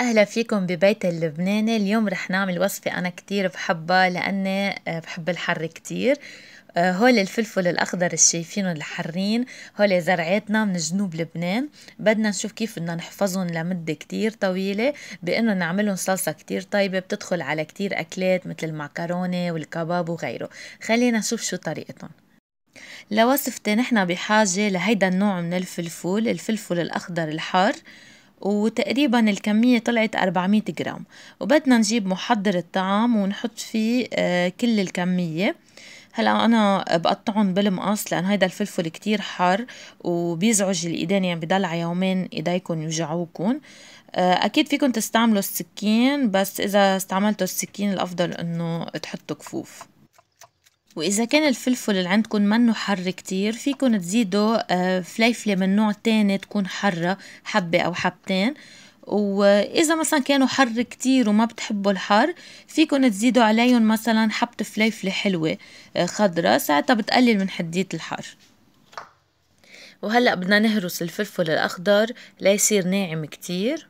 أهلا فيكم ببيت اللبناني اليوم رح نعمل وصفة أنا كتير بحبها لأني آه، بحب الحر كتير آه، هول الفلفل الأخضر اللي شايفينه الحرين هول زرعاتنا من جنوب لبنان بدنا نشوف كيف بدنا نحفظهم لمدة كتير طويلة بأنه نعملهم صلصة كتير طيبة بتدخل على كتير أكلات مثل المعكرونة والكباب وغيره خلينا نشوف شو طريقتهم لوصفتي نحن بحاجة لهيدا النوع من الفلفول الفلفل الأخضر الحار وتقريبا الكمية طلعت 400 جرام وبدنا نجيب محضر الطعام ونحط فيه آه، كل الكمية هلا انا بقطعهم بالمقص لان هيدا الفلفل كتير حار وبيزعج الايدين يعني بضل على يومين ايديكم يوجعوكم آه، اكيد فيكم تستعملوا السكين بس اذا استعملتوا السكين الافضل انه تحطوا كفوف وإذا كان الفلفل اللي عندكم منه حر كتير فيكن تزيدوا آه، فليفلة من نوع تاني تكون حرة حبة أو حبتين وإذا مثلا كانوا حر كتير وما بتحبوا الحر فيكن تزيدوا عليهم مثلا حبة فليفلة حلوة آه، خضرة ساعتها بتقلل من حدية الحر وهلأ بدنا نهرس الفلفل الأخضر ليصير ناعم كتير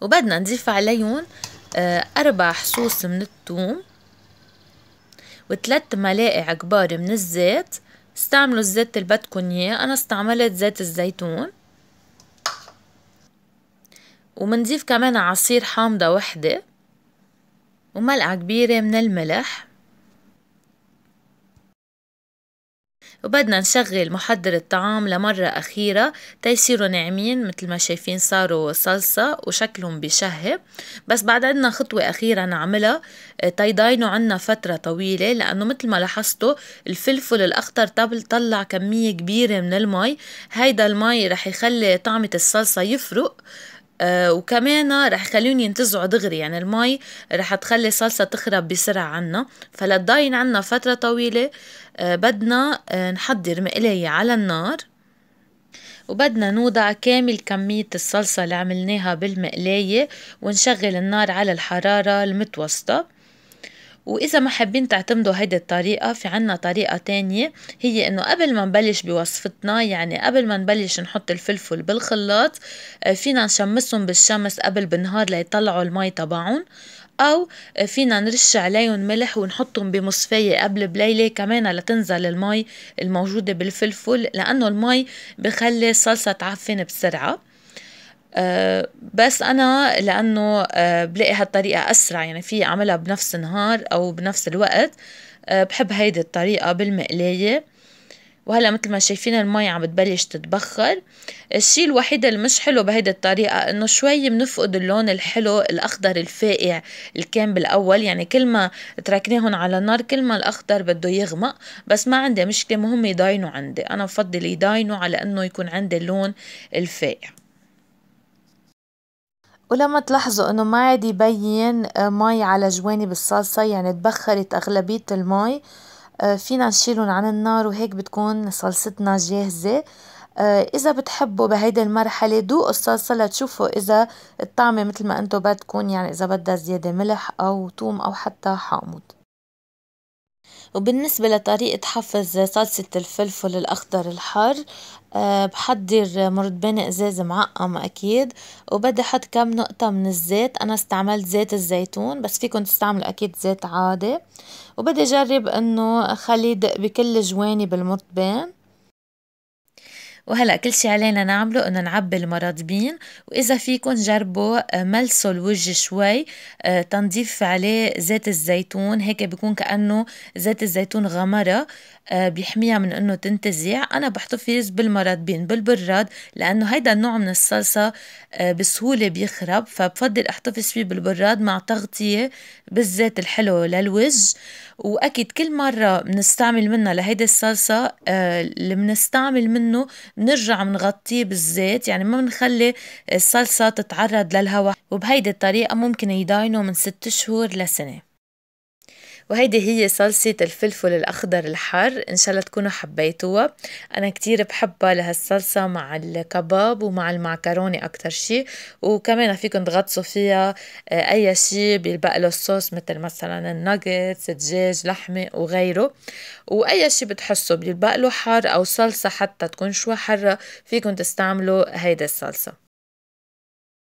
وبدنا نضيف عليهم آه، أربع حصوص من الثوم وثلاث ملاقع كبار من الزيت استعملوا الزيت اللي بدكم اياه انا استعملت زيت الزيتون ومنضيف كمان عصير حامضة وحدة وملعقة كبيرة من الملح وبدنا نشغل محضر الطعام لمرة أخيرة تيصيروا ناعمين مثل ما شايفين صاروا صلصة وشكلهم بشهي بس بعد عندنا خطوة أخيرة نعملها آه، تيضاينوا عنا فترة طويلة لأنه مثل ما لاحظتوا الفلفل الأخضر طبل طلع كمية كبيرة من المي هيدا المي رح يخلي طعمة الصلصة يفرق أه وكمان رح يخلوني ينتزعوا دغري يعني المي رح تخلي الصلصة تخرب بسرعة عنا فلتضاين عنا فترة طويلة أه بدنا أه نحضر مقلاية على النار وبدنا نوضع كامل كمية الصلصة اللي عملناها بالمقلاية ونشغل النار على الحرارة المتوسطة وإذا ما حابين تعتمدوا هيدي الطريقة في عنا طريقة تانية هي إنه قبل ما نبلش بوصفتنا يعني قبل ما نبلش نحط الفلفل بالخلاط آه، فينا نشمسهم بالشمس قبل بنهار ليطلعوا المي تبعهم أو آه، فينا نرش عليهم ملح ونحطهم بمصفية قبل بليلة كمان لتنزل المي الموجودة بالفلفل لأنه المي بخلي الصلصة تعفن بسرعة آه، بس أنا لأنه آه، بلاقي هالطريقة أسرع يعني في أعملها بنفس النهار أو بنفس الوقت آه، بحب هيدي الطريقة بالمقلاية وهلا مثل ما شايفين المي عم بتبلش تتبخر الشيء الوحيد اللي مش حلو بهيدي الطريقة انه شوي بنفقد اللون الحلو الاخضر الفاقع اللي كان بالاول يعني كل ما تركناهم على النار كل ما الاخضر بده يغمق بس ما عندي مشكلة مهم يداينوا عندي انا بفضل يداينوا على انه يكون عندي اللون الفاقع ولما تلاحظوا انه ما عاد يبين آه، مي على جوانب الصلصة يعني تبخرت اغلبية المي آه، فينا نشيلهم عن النار وهيك بتكون صلصتنا جاهزة آه، اذا بتحبوا بهيدي المرحلة دوقوا الصلصة لتشوفوا اذا الطعمة مثل ما انتو بدكم يعني اذا بدها زيادة ملح او توم او حتى حامض وبالنسبة لطريقة حفظ صلصة الفلفل الأخضر الحار آه، بحضر مرتبان ازاز معقم أكيد وبدي أحط كم نقطة من الزيت أنا استعملت زيت الزيتون بس فيكن تستعملوا أكيد زيت عادي وبدي أجرب إنه خليه يدق بكل جواني بالمرتبان وهلا كل شيء علينا نعمله انه نعبي المرطبين واذا فيكم جربوا آه، ملسوا الوجه شوي آه، تنضيف عليه زيت الزيتون هيك بيكون كانه زيت الزيتون غمره آه، بيحميها من انه تنتزع انا بحتفظ بالمرطبين بالبراد لانه هيدا النوع من الصلصه بسهوله بيخرب فبفضل احتفظ فيه بالبراد مع تغطيه بالزيت الحلو للوجه واكيد كل مره بنستعمل منها لهيدي الصلصه اللي بنستعمل منه بنرجع بنغطيه بالزيت يعني ما بنخلي الصلصة تتعرض للهواء وبهيدي الطريقة ممكن يداينوا من 6 شهور لسنة وهيدي هي صلصة الفلفل الأخضر الحار إن شاء الله تكونوا حبيتوها أنا كتير بحبها لهالصلصة مع الكباب ومع المعكرونة أكتر شي وكمان فيكن تغطسوا فيها آه، أي شي بيلبق له الصوص مثل مثلا الناجتس دجاج لحمة وغيره وأي شي بتحسوا بيلبق له حار أو صلصة حتى تكون شوي حرة فيكن تستعملوا هيدا الصلصة